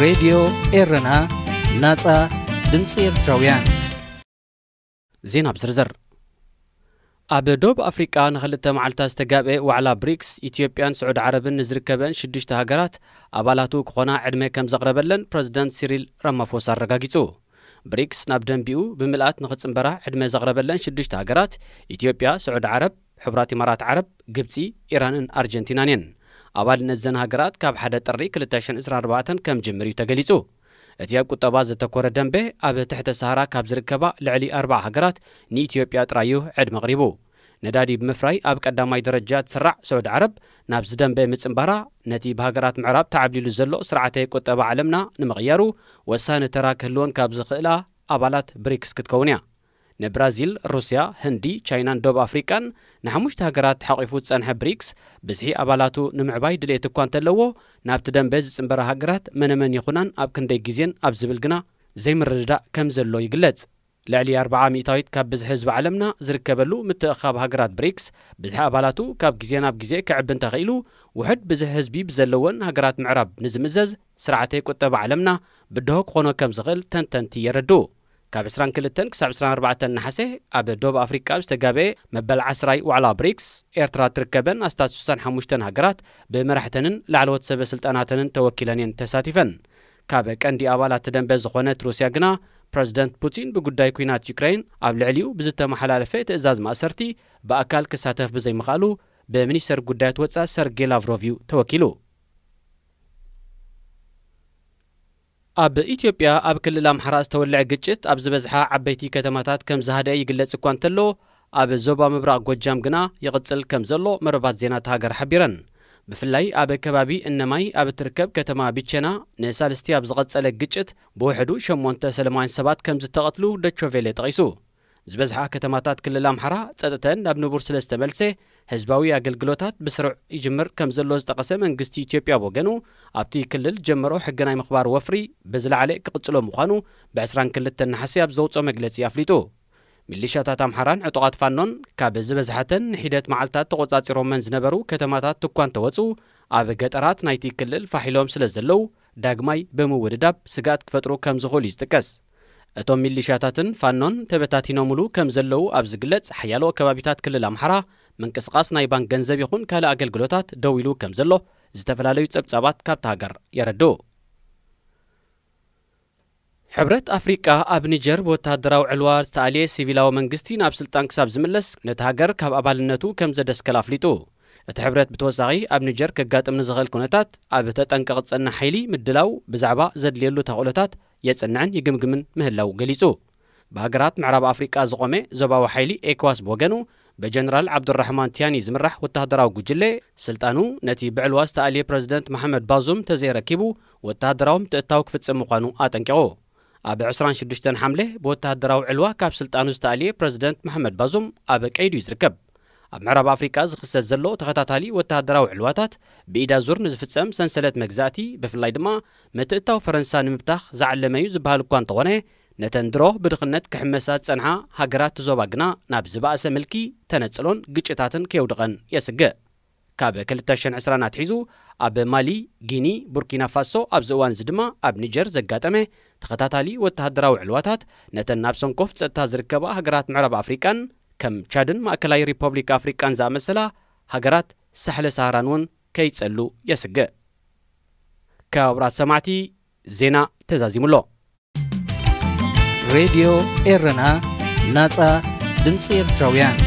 ሬድዮ ኤረና ናፃ ድምፂ ኤርትራውያን ዜና ብዝርዝር ኣብ ዶብ ኣፍሪቃ ንኽልተ መዓልታት ዝተጋብአ ዋዕላ ብሪክስ ኢትዮጵያን ስዑድ ዓረብን ንዝርከበን ሽዱሽተ ሃገራት ኣባላቱ ክኾና ዕድመ ከም ዘቕረበለን ፕረዚደንት ሲሪል ራማፎስ ኣረጋጊጹ ብሪክስ ናብ ደንቢኡ ብምልኣት ንኽጽምበራ ዕድመ ዘቕረበለን ሽዱሽተ ሃገራት ኢትዮጵያ ስዑድ ዓረብ ሕቡራት ኢማራት ዓረብ ግብፂ ኢራንን ኣርጀንቲናን እየን ኣባል ነዘን ሃገራት ካብ ሓደ ጥሪ 224 ከም ጅምር እዩ ተገሊጹ እቲ ኣብ ቁጠባ ዘተኮረ ደንቤ ኣብ ትሕቲ ሰሃራ ካብ ዝርከባ ልዕሊ ኣርባዕ ሃገራት ንኢትዮጵያ ጥራዩ ዕድመ ቕሪቡ ነዳዲ ብምፍራይ ኣብ ቀዳማይ ደረጃ ትስራዕ ስዑድ ዓረብ ናብ ዝደንበ ምፅምባራ ነቲ ብሃገራት ምዕራብ ተዓብሊሉ ዘሎ ስርዓተ ቁጠባ ዓለምና ንምቕያሩ ወሳኒ ተራ ክህልወን ካብ ዝኽእላ ኣባላት ብሪክስ ክትከውን እያ نبرازيل، روسيا، هندي، چاينان دوب أفريقان نحموشت هاجرات حقيفوت سانح بريكس بزحي أبالاتو نمعباي دليت كوانت اللوو نابتدن بيز انبرا هاجرات من من يخونان أبكندي جيزين أبزبلقنا زي من رجدا كم زلو يقلت لعلي 400 تايت كاب بزح حزب عالمنا زركبلو متأخاب هاجرات بريكس بزح أبالاتو كاب جيزين أب جيزي كعبن تخيلو وحد بزح حزبي بزلوون هاجرات معرب نزمزز سرعتي كتب عالمنا بدهوك خونو كم زغل تنتنتي يردو ካብ 22 ክሳብ 24 ናሓሴ ኣብ ዶብ ኣፍሪቃ ዝተጋበአ መበል ዓስራይ ዋዕላ ብሪክስ ኤርትራ ትርከበን ኣስታት 65 ሃገራት ብመራሕተንን ላዕለወት ሰበ ስልጣናተንን ተወኪለን እየን ተሳቲፈን ካብ ቀንዲ ኣባላት ደንበ ዝኾነት ሩስያ ግና ፕረዚደንት ፑቲን ብጉዳይ ኩናት ዩክራይን ኣብ ልዕሊኡ ብዝተመሓላለፈ ትእዛዝ ማእሰርቲ ብኣካል ክሳተፍ ብዘይምኽኣሉ ብሚኒስተር ጉዳያት ወፃኢ ሰርጌ ላቭሮቭ እዩ ተወኪሉ ኣብ ኢትዮጵያ ኣብ ክልል ኣምሓራ ዝተወልዐ ግጭት ኣብ ዝበዝሓ ዓበይቲ ከተማታት ከም ዝሃደ ይግለጽ እኳ እንተሎ ኣብ ዞባ ምብራቅ ጎጃም ግና ይቕጽል ከም ዘሎ መረባት ዜናት ሃገር ሓቢረን ብፍላይ ኣብ ከባቢ እነማይ ኣብ እትርከብ ከተማ ቢቸና ንሳልስቲ ኣብ ዝቐጸለ ግጭት ብውሕዱ 8 ሰለማውያን ሰባት ከም ዝተቐትሉ ደቾቬለ ጠቒሱ ዝበዝሓ ከተማታት ክልል ኣምሓራ ጸጥተን ናብ ንቡር ስለ ዝተመልሰ ህዝባዊ ኣገልግሎታት ብስሩዕ ይጅምር ከም ዘሎ ዝጠቐሰ መንግስቲ ኢትዮጵያ ወገኑ ኣብቲ ክልል ጀመሮ ሕጊ ናይ ምኽባር ወፍሪ ብዝለዕለ ክቕጽሎ ምዃኑ ብ22 ናሓሲ ኣብ ዘውፅኦ መግለጺ ኣፍሊጡ ሚሊሻታት ኣምሓራን ዕጡቓት ፋኖን ካብ ዝበዝሓተን ንሒደት መዓልትታት ተቖጻጺሮመን ዝነበሩ ከተማታት ትኳን ተወፁ ኣብ ገጠራት ናይቲ ክልል ፋሒሎም ስለ ዘለዉ ዳግማይ ብምውድዳብ ስጋት ክፈጥሩ ከም ዝኽእሉ እዩ ዝጥቀስ እቶም ሚሊሻታትን ፋኖን ተበታቲኖምሉ ከም ዘለዉ ኣብ ዝግለጽ ሓያሎ ከባቢታት ክልል ኣምሓራ ምንቅስቓስ ናይ ባንክ ገንዘብ ይኹን ካልእ ኣገልግሎታት ደው ኢሉ ከም ዘሎ ዝተፈላለዩ ጸብጻባት ካብቲ ሃገር የረድኡ ሕብረት ኣፍሪቃ ኣብ ኒጀር ብወተሃደራዊ ዕልዋ ዝተኣልየ ሲቪላዊ መንግስቲ ናብ ስልጣን ክሳብ ዝምለስ ነቲ ሃገር ካብ ኣባልነቱ ከም ዘደስከል ኣፍሊጡ እቲ ሕብረት ብተወሳኺ ኣብ ኒጀር ከጋጥም ንዝኽእል ኩነታት ኣብ ተጠንቀቕ ዝጸንሕ ሓይሊ ምድላው ብዛዕባ ዘድልየሉ ተኽእሎታት የጽንዕን ይግምግምን ምህላው ገሊጹ ብሃገራት ምዕራብ ኣፍሪቃ ዝቖመ ዞባዊ ሓይሊ ኤክዋስ ብወገኑ بجنرال عبد الرحمن تياني زمرح وتهدراو جلة سلطانو نتي بعلواس تالي بريزيدنت محمد بازوم تزيركبو وتهدراوم تأتاو كفت مقانو ابي عسران شدشتن حملة بوتهدراو علوا كاب سلطانو تالي بريزيدنت محمد بازوم ابي أيدو يزركب ኣብ ምዕራብ ኣፍሪቃ ዝኽሰት ዘሎ ተኸታታሊ ወተሃደራዊ ዕልዋታት ብኢዳ ዙር ንዝፍጸም ሰንሰለት መግዛእቲ ብፍላይ ድማ ምትእታው ፈረንሳ ንምብታኽ ዝዓለመ እዩ ዝበሃል እኳ እንተኾነ ነተን ድሮ ብድኽነት ክሕመሳት ጸንሓ ሃገራት ዞባ ግና ናብ ዝበእሰ ምልኪ ተነጽሎን ግጭታትን ከየውድቐን የስግእ ካብ 220 ኣትሒዙ ኣብ ማሊ ጊኒ ቡርኪና ፋሶ ኣብዚ እዋን እዚ ድማ ኣብ ኒጀር ዘጋጠመ ተኸታታሊ ወተሃደራዊ ዕልዋታት ነተን ናብ ሰንኮፍ ጸጥታ ዝርከባ ሃገራት ምዕራብ ኣፍሪቃን ከም ቻድን ማእከላይ ሪፐብሊክ ኣፍሪቃን ዝኣመሰላ ሃገራት ሳሕለ ሳህራን እውን ከይጸሉ የስግእ ከባብራት ሰማዕቲ ዜና ተዛዚሙሎ Radio Erna, Naza, dan Sir